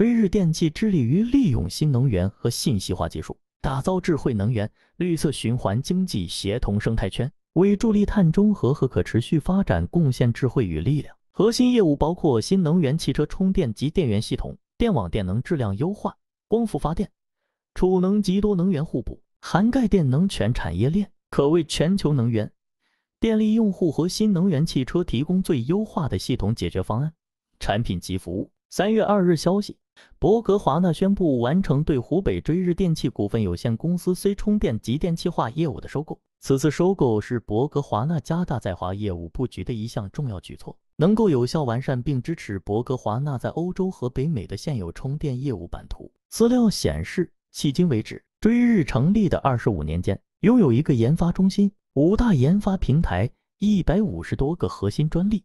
飞日电气致力于利用新能源和信息化技术，打造智慧能源、绿色循环经济协同生态圈，为助力碳中和和可持续发展贡献智慧与力量。核心业务包括新能源汽车充电及电源系统、电网电能质量优化、光伏发电、储能及多能源互补，涵盖电能全产业链，可为全球能源电力用户和新能源汽车提供最优化的系统解决方案、产品及服务。三月二日消息。博格华纳宣布完成对湖北追日电器股份有限公司 C 充电及电气化业务的收购。此次收购是博格华纳加大在华业务布局的一项重要举措，能够有效完善并支持博格华纳在欧洲和北美的现有充电业务版图。资料显示，迄今为止，追日成立的二十五年间，拥有一个研发中心、五大研发平台、一百五十多个核心专利。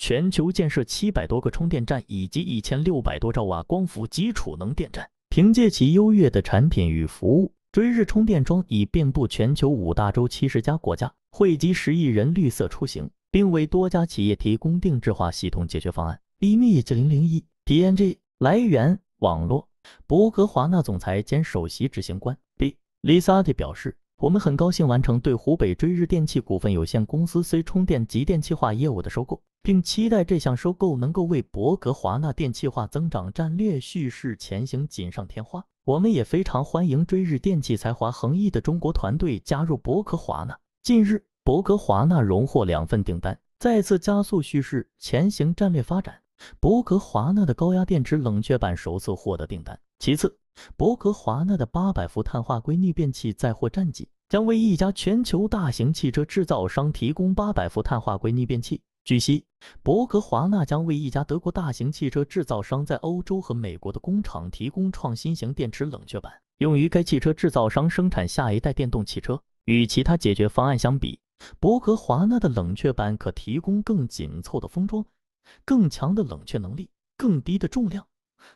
全球建设七百多个充电站以及一千六百多兆瓦光伏及储能电站，凭借其优越的产品与服务，追日充电桩已遍布全球五大洲七十家国家，汇集十亿人绿色出行，并为多家企业提供定制化系统解决方案。BMEG 零零一 PNG 来源网络。博格华纳总裁兼首席执行官 b l i s a t t i 表示：“我们很高兴完成对湖北追日电器股份有限公司 C 充电及电气化业务的收购。”并期待这项收购能够为博格华纳电气化增长战略叙事前行锦上添花。我们也非常欢迎追日电气才华横溢的中国团队加入博格华纳。近日，博格华纳荣获两份订单，再次加速叙事前行战略发展。博格华纳的高压电池冷却板首次获得订单。其次，博格华纳的八百伏碳化硅逆变器再获战绩，将为一家全球大型汽车制造商提供八百伏碳化硅逆变器。据悉，博格华纳将为一家德国大型汽车制造商在欧洲和美国的工厂提供创新型电池冷却板，用于该汽车制造商生产下一代电动汽车。与其他解决方案相比，博格华纳的冷却板可提供更紧凑的封装、更强的冷却能力、更低的重量、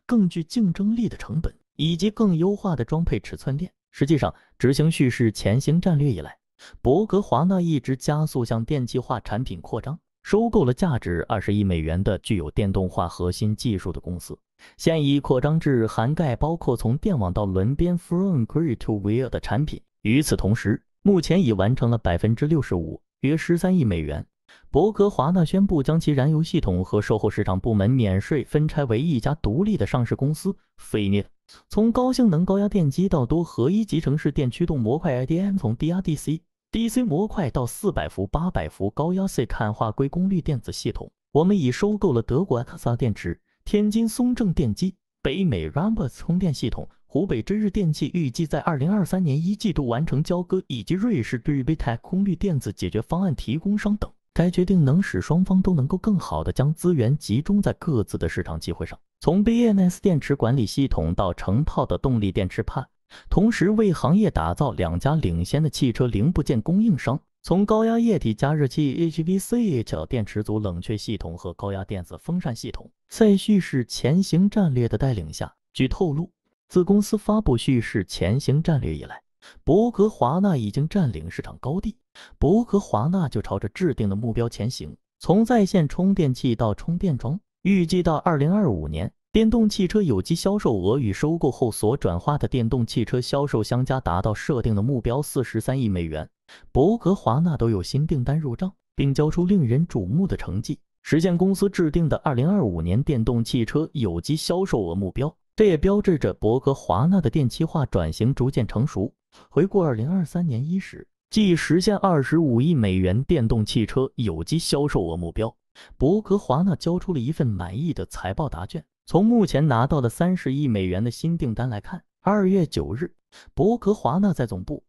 更具竞争力的成本以及更优化的装配尺寸链。实际上，执行叙事前行战略以来，博格华纳一直加速向电气化产品扩张。收购了价值二十亿美元的具有电动化核心技术的公司，现已扩张至涵盖包括从电网到轮边 f r o m grid t wheel） 的产品。与此同时，目前已完成了百分之六十五，约十三亿美元。伯格华纳宣布将其燃油系统和售后市场部门免税分拆为一家独立的上市公司——菲涅。从高性能高压电机到多合一集成式电驱动模块 （IDM），从 DRDC。DC 模块到四百伏、八百伏高压 C 碳化硅功率电子系统，我们已收购了德国 Exa 电池、天津松正电机、北美 Rambus 充电系统、湖北真日电器，预计在二零二三年一季度完成交割，以及瑞士 r u b i t e c 功率电子解决方案提供商等。该决定能使双方都能够更好的将资源集中在各自的市场机会上。从 BMS 电池管理系统到成套的动力电池 p a d 同时为行业打造两家领先的汽车零部件供应商，从高压液体加热器 （HVC） h 电池组冷却系统和高压电子风扇系统。在叙事前行战略的带领下，据透露，自公司发布叙事前行战略以来，博格华纳已经占领市场高地。博格华纳就朝着制定的目标前行，从在线充电器到充电桩，预计到二零二五年。电动汽车有机销售额与收购后所转化的电动汽车销售相加，达到设定的目标四十三亿美元。博格华纳都有新订单入账，并交出令人瞩目的成绩，实现公司制定的二零二五年电动汽车有机销售额目标。这也标志着博格华纳的电气化转型逐渐成熟。回顾二零二三年伊始，即实现二十五亿美元电动汽车有机销售额目标，博格华纳交出了一份满意的财报答卷。从目前拿到的三十亿美元的新订单来看，二月九日，伯格华纳在总部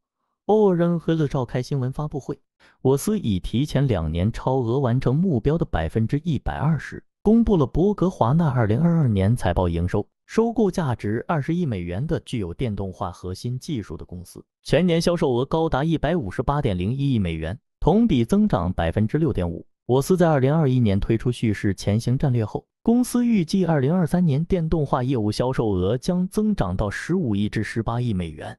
欧仁恩勒召开新闻发布会，我司已提前两年超额完成目标的百分之一百二十。公布了伯格华纳二零二二年财报，营收收购价值二十亿美元的具有电动化核心技术的公司，全年销售额高达一百五十八点零一亿美元，同比增长百分之六点五。我司在2021年推出“叙事前行”战略后，公司预计2023年电动化业务销售额将增长到15亿至18亿美元。